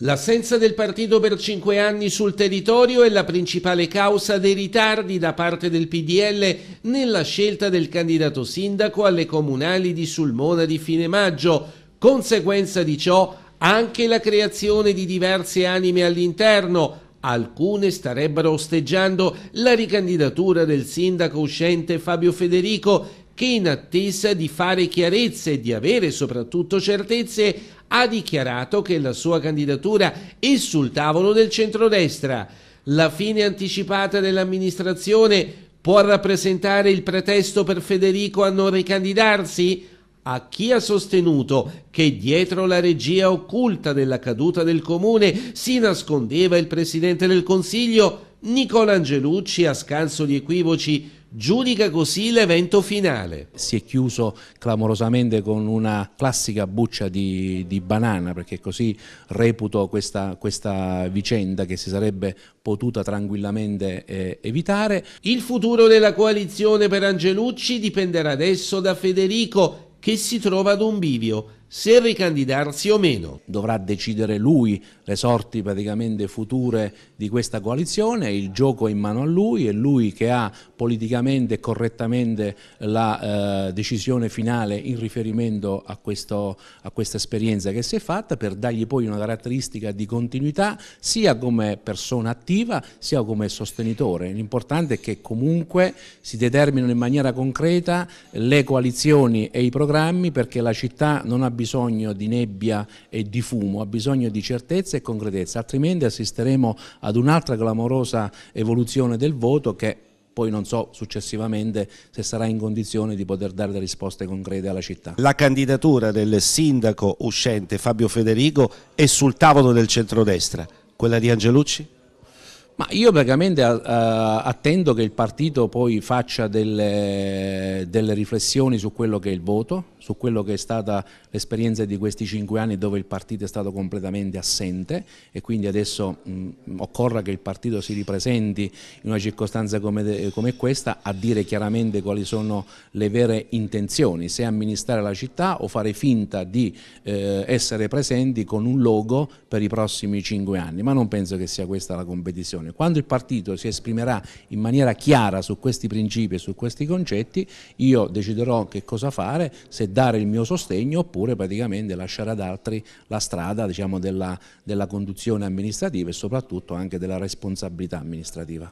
L'assenza del partito per cinque anni sul territorio è la principale causa dei ritardi da parte del PDL nella scelta del candidato sindaco alle comunali di Sulmona di fine maggio. Conseguenza di ciò anche la creazione di diverse anime all'interno. Alcune starebbero osteggiando la ricandidatura del sindaco uscente Fabio Federico che in attesa di fare chiarezza e di avere soprattutto certezze ha dichiarato che la sua candidatura è sul tavolo del centrodestra. La fine anticipata dell'amministrazione può rappresentare il pretesto per Federico a non ricandidarsi? a chi ha sostenuto che dietro la regia occulta della caduta del comune si nascondeva il presidente del Consiglio, Nicola Angelucci, a scanso di equivoci, giudica così l'evento finale. Si è chiuso clamorosamente con una classica buccia di, di banana, perché così reputo questa, questa, vicenda che si sarebbe potuta tranquillamente eh, evitare. Il futuro della coalizione per Angelucci dipenderà adesso da Federico, che si trova ad un bivio se ricandidarsi o meno. Dovrà decidere lui le sorti praticamente future di questa coalizione, il gioco è in mano a lui, è lui che ha politicamente e correttamente la eh, decisione finale in riferimento a, questo, a questa esperienza che si è fatta per dargli poi una caratteristica di continuità sia come persona attiva sia come sostenitore. L'importante è che comunque si determinino in maniera concreta le coalizioni e i programmi perché la città non abbia bisogno di nebbia e di fumo, ha bisogno di certezza e concretezza, altrimenti assisteremo ad un'altra clamorosa evoluzione del voto che poi non so successivamente se sarà in condizione di poter dare delle risposte concrete alla città. La candidatura del sindaco uscente Fabio Federico è sul tavolo del centrodestra, quella di Angelucci? Ma io praticamente uh, eh, attendo che il partito poi faccia delle, delle, riflessioni su quello che è il voto, su quello che è stata l'esperienza di questi cinque anni dove il partito è stato completamente assente e quindi adesso mh, mm, occorra che il partito si ripresenti in una circostanza come, come questa a dire chiaramente quali sono le vere intenzioni, se amministrare la città o fare finta di eh, essere presenti con un logo per i prossimi cinque anni, ma non penso che sia questa la competizione. Costituzione. Quando il partito si esprimerà in maniera chiara su questi principi e su questi concetti, io deciderò che cosa fare, se dare il mio sostegno oppure praticamente lasciare ad altri la strada diciamo, della, della conduzione amministrativa e soprattutto anche della responsabilità amministrativa.